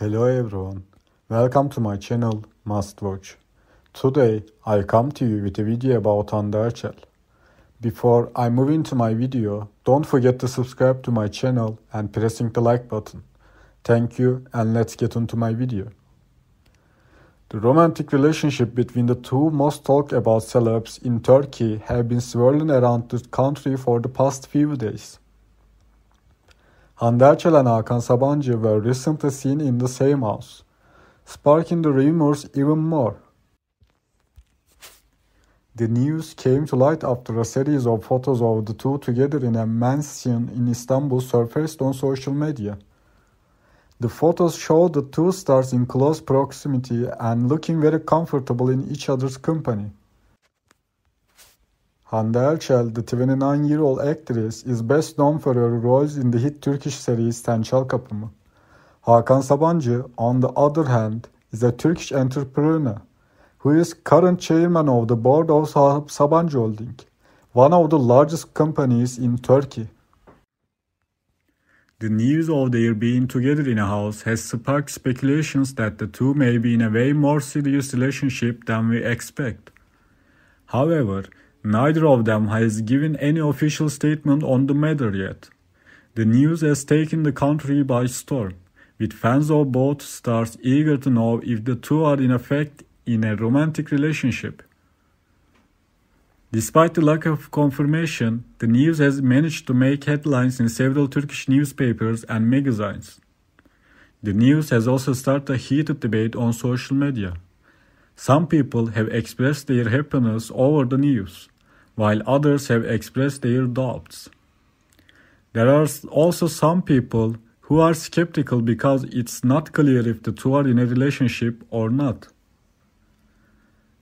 Hello everyone, welcome to my channel Must Watch. Today I come to you with a video about Undershell. Before I move into my video, don't forget to subscribe to my channel and pressing the like button. Thank you and let's get into my video. The romantic relationship between the two most talked about celebs in Turkey have been swirling around the country for the past few days. Hande and Hakan Sabancı were recently seen in the same house, sparking the rumors even more. The news came to light after a series of photos of the two together in a mansion in Istanbul surfaced on social media. The photos show the two stars in close proximity and looking very comfortable in each other's company. Hande Erçel, the 29-year-old actress, is best known for her roles in the hit Turkish series Sen Kapımı. Hakan Sabancı, on the other hand, is a Turkish entrepreneur who is current chairman of the board of Sabancı Holding, one of the largest companies in Turkey. The news of their being together in a house has sparked speculations that the two may be in a way more serious relationship than we expect. However, Neither of them has given any official statement on the matter yet. The news has taken the country by storm, with fans of both stars eager to know if the two are in effect in a romantic relationship. Despite the lack of confirmation, the news has managed to make headlines in several Turkish newspapers and magazines. The news has also started a heated debate on social media. Some people have expressed their happiness over the news, while others have expressed their doubts. There are also some people who are skeptical because it's not clear if the two are in a relationship or not.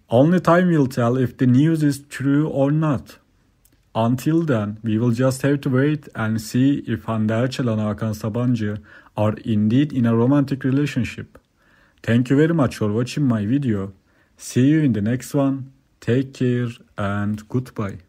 Only time will tell if the news is true or not. Until then, we will just have to wait and see if Hande Erçel and Hakan Sabancı are indeed in a romantic relationship. Thank you very much for watching my video. See you in the next one. Take care and goodbye.